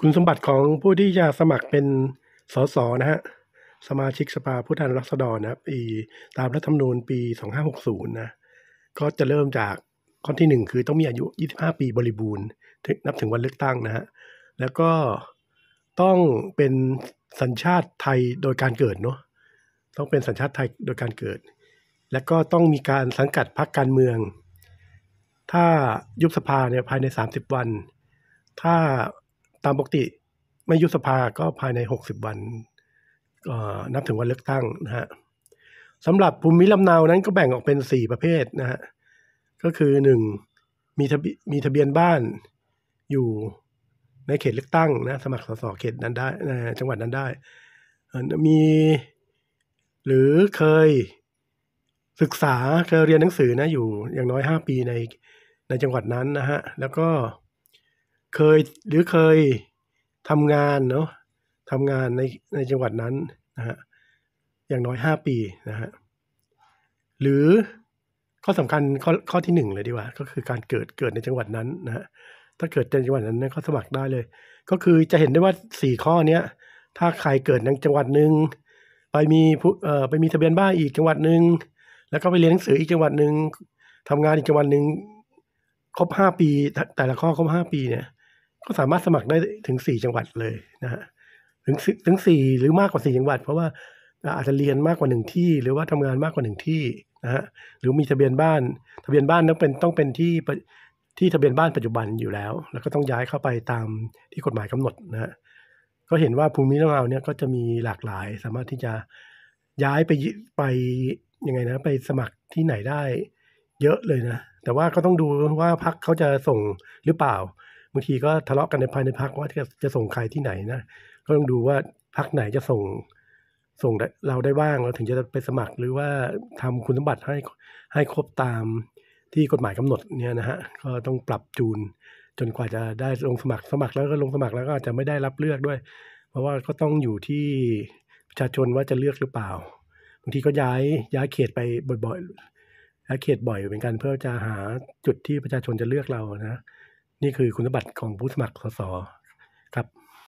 คุณสมบัติของผู้ที่จะสมัครเป็นสสนะฮะสมาชิกสภาผู้แทนรัษฎรนะปีตามรัฐธรรมนูญปี 2560นะก็จะเริ่มจากข้อที่ 1 คือต้องมีอายุ 25 ปีบริบูรณ์นับถึงวันเลือกตั้งนะฮะแล้วก็ต้องเป็นสัญชาติไทยโดยการเกิดเนาะต้องเป็นสัญชาติไทยโดยการเกิด แล้วก็ต้องมีการสังกัดพรรคการเมือง ถ้ายุบสภาเนี่ยภายใน 30 วัน ถ้าตามปกติ ไม่ยุสภาก็ภายใน 60 วันนับถึงวันเลือกตั้งนะฮะสำหรับภูมิลำเนานั้นก็แบ่งออกเป็น 4 ประเภทนะฮะก็คือ 1. มีทะมีทะเบียนบ้านอยู่ในเขตเลือกตั้งนะสมัครสสเขตนั้นได้จังหวัดนั้นได้ มีหรือเคยศึกษาเคยเรียนหนังสือนะ อยู่อย่างน้อย 5 ปีในในจังหวัดนั้นนะฮะแล้วก็เคยหรือเคยทำงานเนาะทำงานในในจังหวัดนั้นนะฮะ อย่างน้อยห้าปีนะฮะ หรือข้อสำคัญข้อข้อที่งเลยดีกว่า ก็คือการเกิดเกิดในจังหวัดนั้นนะฮะถ้าเกิดในจังหวัดนั้นก็สมัครได้เลย ก็คือจะเห็นได้ว่าสี่ข้อเนี้ยถ้าใครเกิดในจังหวัดหนึ่ง ไปมีเอ่อไปมีทะเบียนบ้านอีกจังหวัดหนึ่งแล้วก็ไปเรียนหนังสืออีกจังหวัดหนึ่งทำงานอีกจังหวัดหนึ่ง ครบห้าปีแต่ละข้อครบห้าปีเนี่ยก็สามารถสมัครได้ถึงสี่จังหวัดเลยนะฮะถึงถึงสี่หรือมากกว่าสี่จังหวัด เพราะว่าอาจจะเรียนมากกว่าหนึ่งที่ หรือว่าทำงานมากกว่าหนึ่งที่นะฮะหรือมีทะเบียนบ้านทะเบียนบ้านต้องเป็นต้องเป็นที่ที่ทะเบียนบ้านปัจจุบันอยู่แล้ว แล้วก็ต้องย้ายเข้าไปตามที่กฎหมายกำหนดนะฮะก็เห็นว่าภูมิลำเนาเนี่ยก็จะมีหลากหลาย สามารถที่จะย้ายไปไปยังไงนะ ไปสมัครที่ไหนได้เยอะเลยนะแต่ว่าก็ต้องดูว่าพักเขาจะส่งหรือเปล่าบางทีก็ทะเลาะกันในภายในพักว่าจะส่งใครที่ไหนนะ ก็ต้องดูว่าพักไหนจะส่งส่งเราได้บ้างเราถึงจะไปสมัครหรือว่าทำคุณสมบัติให้ให้ครบตามที่กฎหมายกำหนดเนี่ยนะฮะ ก็ต้องปรับจูนจนกว่าจะได้ลงสมัครสมัครแล้วก็ลงสมัครแล้วก็อาจจะไม่ได้รับเลือกด้วย เพราะว่าก็ต้องอยู่ที่ประชาชนว่าจะเลือกหรือเปล่า บางทีก็ย้ายย้ายเขตไปบ่อยๆย้ายเขตบ่อยเหมือนกันเพื่อจะหาจุดที่ประชาชนจะเลือกเรานะนี่คือคุณสมบัติของผู้สมัครสส ครับ